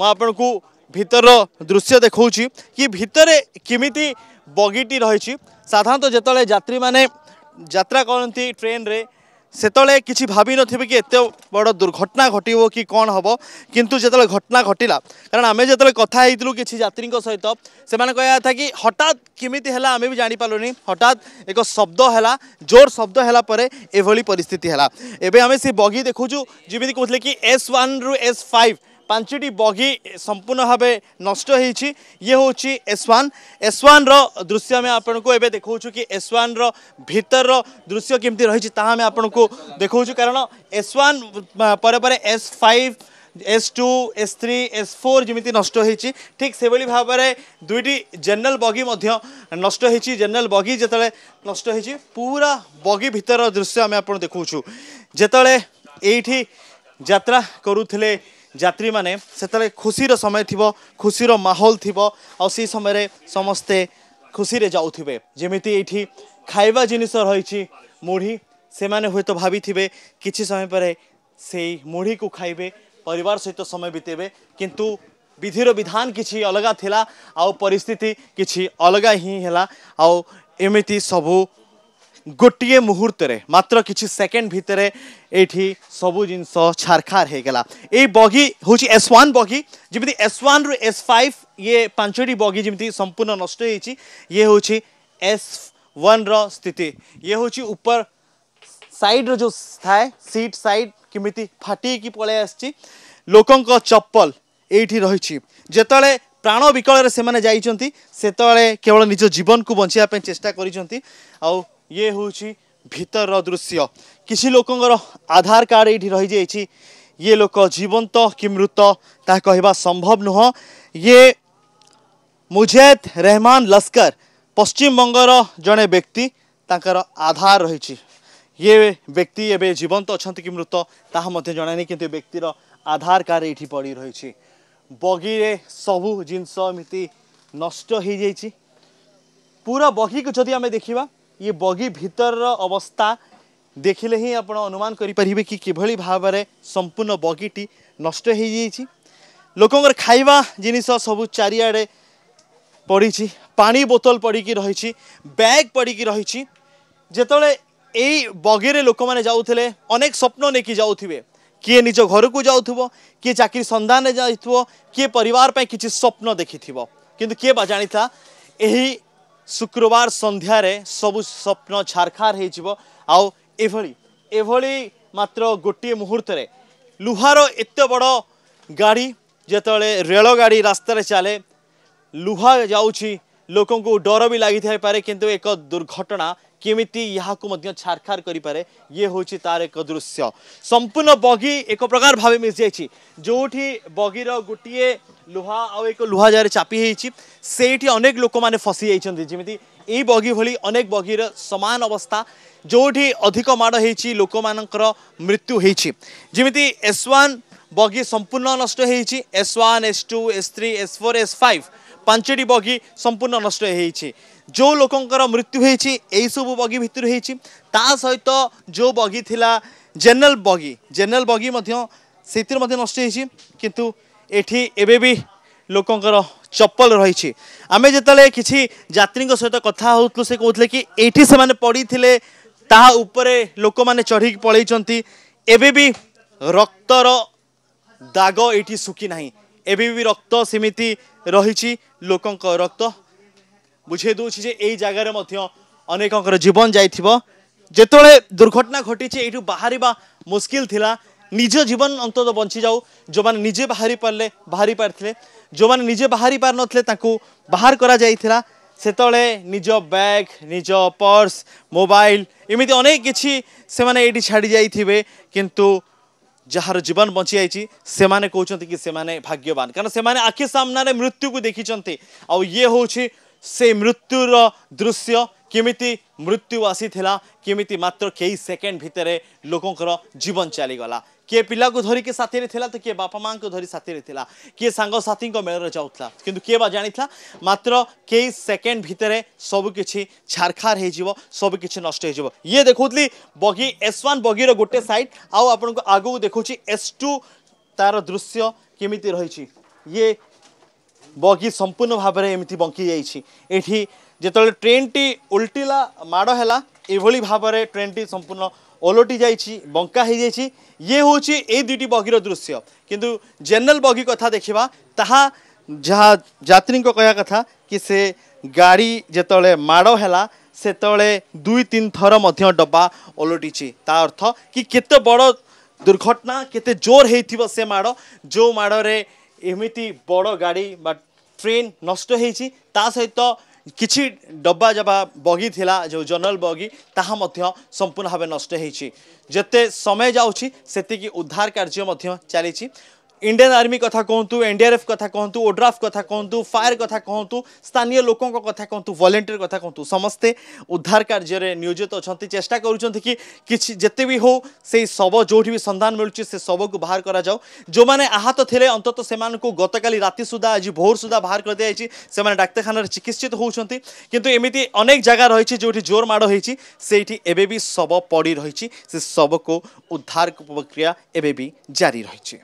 ମୁଁ ଆପଣଙ୍କୁ ଭିତରର ଦୃଶ୍ୟ ଦେଖାଉଛି କି ଭିତରେ କେମିତି ବଗିଟି ରହିଛି ସାଧାରଣତଃ ଯେତେବେଳେ ଯାତ୍ରୀମାନେ ଯାତ୍ରା କରନ୍ତି ଟ୍ରେନ୍ରେ ସେତେବେଳେ କିଛି ଭାବିନଥିବେ କି ଏତେ ବଡ଼ ଦୁର୍ଘଟଣା ଘଟିବ କି କ'ଣ ହେବ କିନ୍ତୁ ଯେତେବେଳେ ଘଟଣା ଘଟିଲା କାରଣ ଆମେ ଯେତେବେଳେ କଥା ହେଇଥିଲୁ କିଛି ଯାତ୍ରୀଙ୍କ ସହିତ ସେମାନେ କହିବା କଥା କି ହଠାତ୍ କେମିତି ହେଲା ଆମେ ବି ଜାଣିପାରିଲୁନି ହଠାତ୍ ଏକ ଶବ୍ଦ ହେଲା ଜୋର ଶବ୍ଦ ହେଲା ପରେ ଏଭଳି ପରିସ୍ଥିତି ହେଲା ଏବେ ଆମେ ସେ ବଗି ଦେଖୁଛୁ ଯେମିତି କହୁଥିଲେ କି ଏସ୍ ୱାନ୍ରୁ ଏସ୍ ଫାଇଭ୍ पांचटी बगी संपूर्ण भाव नष्ट ये हूँ एस ओन एस ओन रृश्य आम आपको एवं देखा कि एस ओन रितर रृश्य केमती रही आम आपको देखा कारण एस ओन पर S five S two S three S four जमी नष्ट ठीक से भाई भाव में दुईट जेनेल बगी नष्ट जेनेल बगी जो नष्ट पूरा बगी भितर दृश्य आम आप देखु जिते ये जरा करूँ ଯାତ୍ରୀମାନେ ସେତେବେଳେ ଖୁସିର ସମୟ ଥିବ ଖୁସିର ମାହୋଲ ଥିବ ଆଉ ସେଇ ସମୟରେ ସମସ୍ତେ ଖୁସିରେ ଯାଉଥିବେ ଯେମିତି ଏଇଠି ଖାଇବା ଜିନିଷ ରହିଛି ମୁଢ଼ି ସେମାନେ ହୁଏତ ଭାବିଥିବେ କିଛି ସମୟ ପରେ ସେଇ ମୁଢ଼ିକୁ ଖାଇବେ ପରିବାର ସହିତ ସମୟ ବିତେଇବେ କିନ୍ତୁ ବିଧିର ବିଧାନ କିଛି ଅଲଗା ଥିଲା ଆଉ ପରିସ୍ଥିତି କିଛି ଅଲଗା ହିଁ ହେଲା ଆଉ ଏମିତି ସବୁ ଗୋଟିଏ ମୁହୂର୍ତ୍ତରେ ମାତ୍ର କିଛି ସେକେଣ୍ଡ ଭିତରେ ଏଇଠି ସବୁ ଜିନିଷ ଛାରଖାର ହେଇଗଲା ଏଇ ବଗି ହେଉଛି ଏସ୍ ୱାନ୍ ବଗି ଯେମିତି ଏସ୍ ୱାନ୍ରୁ ଏସ୍ ଫାଇଭ୍ ଇଏ ପାଞ୍ଚଟି ବଗି ଯେମିତି ସମ୍ପୂର୍ଣ୍ଣ ନଷ୍ଟ ହେଇଛି ଇଏ ହେଉଛି ଏସ୍ ୱାନ୍ର ସ୍ଥିତି ଇଏ ହେଉଛି ଉପର ସାଇଡ଼୍ର ଯେଉଁ ଥାଏ ସିଟ୍ ସାଇଡ଼୍ କେମିତି ଫାଟିକି ପଳାଇ ଆସିଛି ଲୋକଙ୍କ ଚପଲ ଏଇଠି ରହିଛି ଯେତେବେଳେ ପ୍ରାଣ ବିକଳରେ ସେମାନେ ଯାଇଛନ୍ତି ସେତେବେଳେ କେବଳ ନିଜ ଜୀବନକୁ ବଞ୍ଚାଇବା ପାଇଁ ଚେଷ୍ଟା କରିଛନ୍ତି ଆଉ ये हूँ भितर दृश्य किसी लोकर आधार कार्ड ये रही जाइए ये लोक जीवंत कि मृत ता कह संभव नुह ये मुजेद रहमान लस्कर पश्चिम बंगर जड़े व्यक्ति ताकर आधार रही ये व्यक्ति एवं जीवंत अच्छा कि मृत ताकि कि व्यक्तिर आधार कार्ड ये पड़ रही बगी सबू जिनस एम नष्ट पूरा बगी को जदि आम देखा ये बगी भितर अवस्था देखिले ही आप अनुमान करें कि किभली भाव में संपूर्ण बगीटी नष्ट लोकंर खाइवा जिनस सब चारे पड़ी पा बोतल पड़ी रही बैग पड़ी रही जिते यगी लोक मैंने जाऊे अनेक स्वप्न नहीं जाऊे किए निज घर को जाऊब किए चाकर सन्धान जाए किए पर किसी स्वप्न देखि थे किए बा जाता यही শুক্রবার সন্ধ্যার সবু স্বপ্ন ছারখার হয়ে যাব আও এভাবে এভাবে মাত্র গোটিয়ে মুহূর্তে লুহার এত বড় গাড়ি যেতবে গাড়ি রাস্তায় চলে লুহা যাচ্ছি লোক ডর বি লাগি থাকে কিন্তু এক দুর্ঘটনা କେମିତି ଏହାକୁ ମଧ୍ୟ ଛାରଖାର କରିପାରେ ଇଏ ହେଉଛି ତାର ଏକ ଦୃଶ୍ୟ ସମ୍ପୂର୍ଣ୍ଣ ବଗି ଏକ ପ୍ରକାର ଭାବେ ମିଶିଯାଇଛି ଯେଉଁଠି ବଗିର ଗୋଟିଏ ଲୁହା ଆଉ ଏକ ଲୁହା ଜାଗାରେ ଚାପି ହେଇଛି ସେଇଠି ଅନେକ ଲୋକମାନେ ଫସି ଯାଇଛନ୍ତି ଯେମିତି ଏଇ ବଗି ଭଳି ଅନେକ ବଗିର ସମାନ ଅବସ୍ଥା ଯେଉଁଠି ଅଧିକ ମାଡ଼ ହେଇଛି ଲୋକମାନଙ୍କର ମୃତ୍ୟୁ ହେଇଛି ଯେମିତି ଏସ୍ ୱାନ୍ ବଗି ସମ୍ପୂର୍ଣ୍ଣ ନଷ୍ଟ ହେଇଛି S one S two S three S four S five ପାଞ୍ଚଟି ବଗି ସମ୍ପୂର୍ଣ୍ଣ ନଷ୍ଟ ହୋଇଛି ଯେଉଁ ଲୋକଙ୍କର ମୃତ୍ୟୁ ହୋଇଛି ଏହିସବୁ ବଗି ଭିତରୁ ହୋଇଛି ତା ସହିତ ଯେଉଁ ବଗି ଥିଲା ଜେନେରାଲ ବଗି ଜେନେରାଲ ବଗି ମଧ୍ୟ ସେଥିରେ ମଧ୍ୟ ନଷ୍ଟ ହୋଇଛି କିନ୍ତୁ ଏଠି ଏବେ ବି ଲୋକଙ୍କର ଚପଲ ରହିଛି ଆମେ ଯେତେବେଳେ କିଛି ଯାତ୍ରୀଙ୍କ ସହିତ କଥା ହେଉଥିଲୁ ସେ କହୁଥିଲେ କି ଏଇଠି ସେମାନେ ପଡ଼ିଥିଲେ ତାହା ଉପରେ ଲୋକମାନେ ଚଢ଼ିକି ପଳେଇଛନ୍ତି ଏବେ ବି ରକ୍ତର ଦାଗ ଏଇଠି ଶୁଖି ନାହିଁ ଏବେ ବି ରକ୍ତ ସେମିତି ରହିଛି ଲୋକଙ୍କ ରକ୍ତ ବୁଝେଇ ଦେଉଛି ଯେ ଏଇ ଜାଗାରେ ମଧ୍ୟ ଅନେକଙ୍କର ଜୀବନ ଯାଇଥିବ ଯେତେବେଳେ ଦୁର୍ଘଟଣା ଘଟିଛି ଏଇଠୁ ବାହାରିବା ମୁସ୍କିଲ ଥିଲା ନିଜ ଜୀବନ ଅନ୍ତତଃ ବଞ୍ଚିଯାଉ ଯେଉଁମାନେ ନିଜେ ବାହାରି ପାରିଲେ ବାହାରି ପାରିଥିଲେ ଯେଉଁମାନେ ନିଜେ ବାହାରି ପାରିନଥିଲେ ତାଙ୍କୁ ବାହାର କରାଯାଇଥିଲା ସେତେବେଳେ ନିଜ ବ୍ୟାଗ୍ ନିଜ ପର୍ସ ମୋବାଇଲ ଏମିତି ଅନେକ କିଛି ସେମାନେ ଏଇଠି ଛାଡ଼ି ଯାଇଥିବେ କିନ୍ତୁ जार जीवन बची जाने कौन कि भाग्यवान कहना से आखि सामने मृत्यु को देखी आउ हूँ से मृत्युर दृश्य केमी मृत्यु आसी केमी मात्र कई सेकेंड भितर लोकंर जीवन चलीगला किए पा धरिकी साथी तो किए बापा माँ को धरी साथी किए सांगसाथी मेलर जाऊला कि जाता मात्र कई सेकेंड भितर सबकि छारखार हो सबकि नष्ट ये देखुली बगी एस वन बगीर गोटे सैड आउ आप आगू देखु एस टू तार दृश्य केमी रही ये বগি সম্পূর্ণ ভাবে এমি বঙ্কি যাই এটি যেত ট্রেনটি উল্টিলা মাড় হল এইভাবে ভাবে ট্রেনটি সম্পূর্ণ ওলটি যাই বঙ্কা হয়ে যাই ইয়ে হচ্ছে এই দুইটি বগির দৃশ্য কিন্তু জেনারেল বগি কথা দেখা তাহা যা যাত্রী কয়া কথা কি সে গাড়ি যেত মাড় হল সেতবে দুই তিন থর ডবা ওলটিছি তা অর্থ কি কেতে বড় দুর্ঘটনা কেতে জোর হয়ে সে মাড় যে মাড়রে ଏମିତି ବଡ଼ ଗାଡ଼ି ବା ଟ୍ରେନ୍ ନଷ୍ଟ ହେଇଛି ତା ସହିତ କିଛି ଡବା ଯବା ବଗି ଥିଲା ଯେଉଁ ଜନରଲ୍ ବଗି ତାହା ମଧ୍ୟ ସମ୍ପୂର୍ଣ୍ଣ ଭାବେ ନଷ୍ଟ ହେଇଛି ଯେତେ ସମୟ ଯାଉଛି ସେତିକି ଉଦ୍ଧାର କାର୍ଯ୍ୟ ମଧ୍ୟ ଚାଲିଛି ইন্ডিয়ান আর্মি কথা কুহতু এনডিআরএফ কথা কুহতু ওড্রাফ কথা কুহতু ফায়ার কথা কুহতু স্থানীয় লোক কথা কুহতু ভলেন্টিয়ার কথা কুহতু সমস্তে উদ্ধার কার্যের নিয়োজিত অনেক চেষ্টা করছেন কি কিছু যেতে বি হো সেই শব যেটি বি সন্ধান মিলুচি সে শবক বাহার করা যাও যে আহত লে অন্তত সে গতকাল রাতে সুদ্ধা আজ ভোর সুদ্ধা বাহার করে দিয়েছি সে ডাক্তারখানার চিকিৎসিত হচ্ছেন কিন্তু এমিটি অনেক জায়গা রয়েছে যেটি জোর মাড় হয়েছি সেইটি এবেবি শব পড়ি রয়েছে সে শবক উদ্ধার প্রক্রিয়া এবেবি জারি রয়েছে